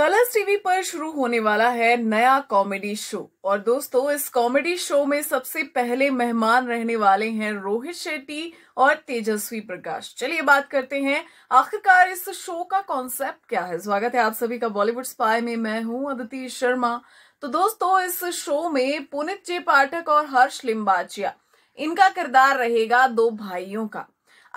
Colors TV पर शुरू होने वाला है नया कॉमेडी शो और दोस्तों इस कॉमेडी शो में सबसे पहले मेहमान रहने वाले हैं रोहित शेट्टी और तेजस्वी प्रकाश चलिए बात करते हैं आखिरकार इस शो का कॉन्सेप्ट क्या है स्वागत है आप सभी का बॉलीवुड स्पाई में मैं हूं अदिति शर्मा तो दोस्तों इस शो में पुनित जे पाठक और हर्ष लिम्बाचिया इनका किरदार रहेगा दो भाइयों का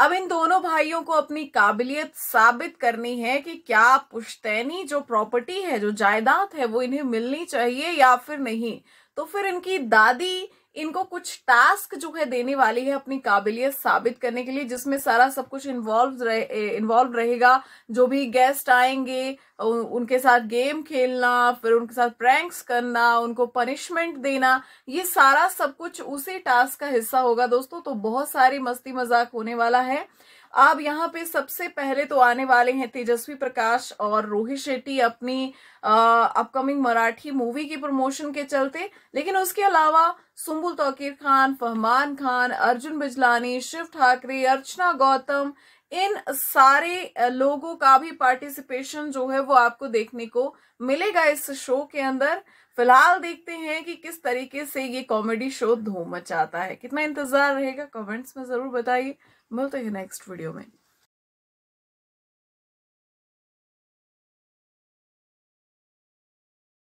अब इन दोनों भाइयों को अपनी काबिलियत साबित करनी है कि क्या पुश्तैनी जो प्रॉपर्टी है जो जायदाद है वो इन्हें मिलनी चाहिए या फिर नहीं तो फिर इनकी दादी इनको कुछ टास्क जो है देने वाली है अपनी काबिलियत साबित करने के लिए जिसमें सारा सब कुछ इन्वॉल्व रहे इन्वॉल्व रहेगा जो भी गेस्ट आएंगे उनके साथ गेम खेलना फिर उनके साथ प्रैंक्स करना उनको पनिशमेंट देना ये सारा सब कुछ उसी टास्क का हिस्सा होगा दोस्तों तो बहुत सारी मस्ती मजाक होने वाला है अब यहाँ पे सबसे पहले तो आने वाले हैं तेजस्वी प्रकाश और रोहित शेट्टी अपनी अपकमिंग मराठी मूवी की प्रमोशन के चलते लेकिन उसके अलावा सुम्बुल तौकीर खान फहमान खान अर्जुन बिजलानी शिव ठाकरे अर्चना गौतम इन सारे लोगों का भी पार्टिसिपेशन जो है वो आपको देखने को मिलेगा इस शो के अंदर फिलहाल देखते हैं कि किस तरीके से ये कॉमेडी शो धूम मचाता है कितना इंतजार रहेगा कमेंट्स में ज़रूर बताइए मिलते हैं नेक्स्ट वीडियो में